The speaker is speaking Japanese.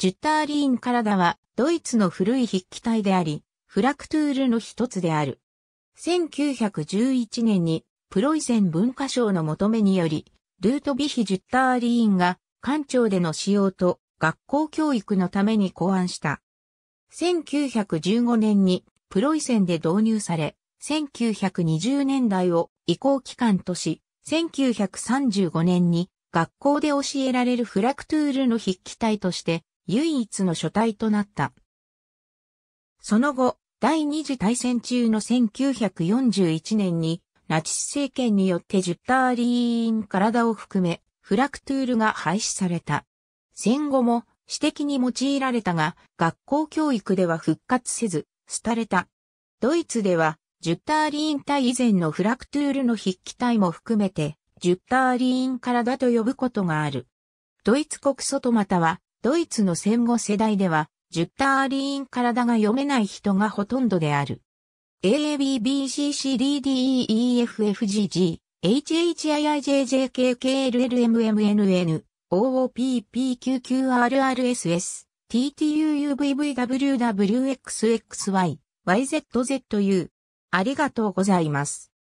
ジュッターリーン体はドイツの古い筆記体であり、フラクトゥールの一つである。1911年にプロイセン文化省の求めにより、ルートビヒ・ジュッターリーンが官庁での使用と学校教育のために考案した。1915年にプロイセンで導入され、1920年代を移行期間とし、1935年に学校で教えられるフラクトゥールの筆記体として唯一の書体となった。その後、第二次大戦中の1941年に、ナチス政権によってジュッターリーン体を含め、フラクトゥールが廃止された。戦後も、私的に用いられたが、学校教育では復活せず、廃れた。ドイツでは、ジュッターリーン体以前のフラクトゥールの筆記体も含めて、ジュッターリーン体と呼ぶことがある。ドイツ国外または、ドイツの戦後世代では、ジュッターリーン体が読めない人がほとんどである。AABBCCDDEEFFGG、HHIIJJKKLLMMNN、OOPPQQRRSS、TTUUVVWWXXY、YZZU。ありがとうございます。